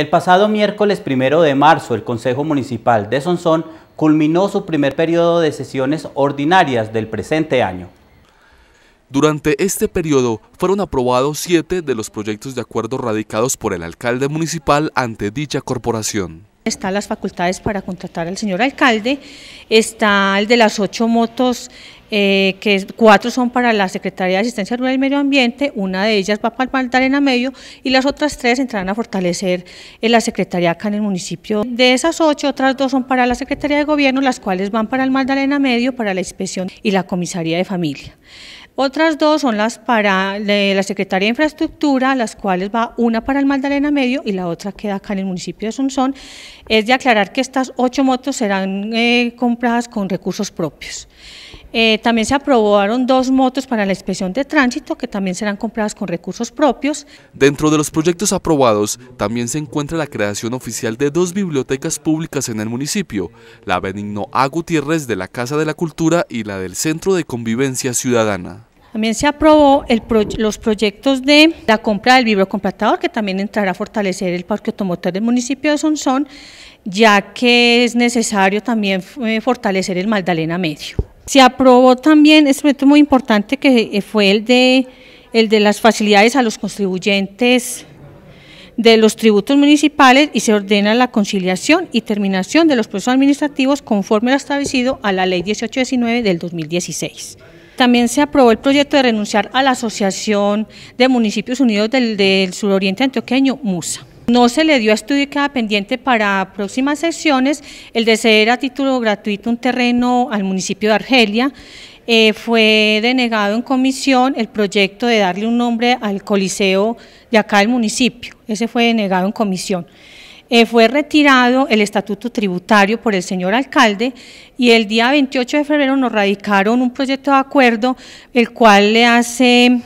El pasado miércoles primero de marzo, el Consejo Municipal de Sonsón culminó su primer periodo de sesiones ordinarias del presente año. Durante este periodo fueron aprobados siete de los proyectos de acuerdo radicados por el alcalde municipal ante dicha corporación están las facultades para contratar al señor alcalde, está el de las ocho motos, eh, que cuatro son para la Secretaría de Asistencia Rural y Medio Ambiente, una de ellas va para el Magdalena Medio y las otras tres entrarán a fortalecer en la Secretaría acá en el municipio. De esas ocho, otras dos son para la Secretaría de Gobierno, las cuales van para el Magdalena Medio, para la inspección y la comisaría de familia. Otras dos son las para la Secretaría de Infraestructura, las cuales va una para el Magdalena Medio y la otra queda acá en el municipio de Sonsón. Es de aclarar que estas ocho motos serán eh, compradas con recursos propios. Eh, también se aprobaron dos motos para la inspección de tránsito que también serán compradas con recursos propios. Dentro de los proyectos aprobados también se encuentra la creación oficial de dos bibliotecas públicas en el municipio, la Benigno A. Gutiérrez de la Casa de la Cultura y la del Centro de Convivencia Ciudadana. También se aprobó los proyectos de la compra del vibrocompratador, que también entrará a fortalecer el parque automotor del municipio de Sonsón, ya que es necesario también eh, fortalecer el Magdalena Medio. Se aprobó también este proyecto muy importante que eh, fue el de, el de las facilidades a los contribuyentes de los tributos municipales y se ordena la conciliación y terminación de los procesos administrativos conforme lo establecido a la Ley 1819 del 2016. También se aprobó el proyecto de renunciar a la Asociación de Municipios Unidos del, Sur Suroriente Antioqueño, MUSA. No se le dio a estudio y pendiente para próximas sesiones el de ceder a título gratuito un terreno al municipio de Argelia. Eh, fue denegado en comisión el proyecto de darle un nombre al coliseo de acá del municipio. Ese fue denegado en comisión. Eh, fue retirado el estatuto tributario por el señor alcalde y el día 28 de febrero nos radicaron un proyecto de acuerdo, el cual le hace,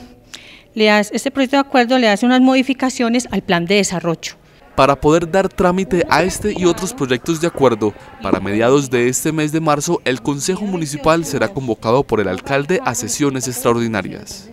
le hace este proyecto de acuerdo le hace unas modificaciones al plan de desarrollo para poder dar trámite a este y otros proyectos de acuerdo. Para mediados de este mes de marzo, el Consejo Municipal será convocado por el alcalde a sesiones extraordinarias.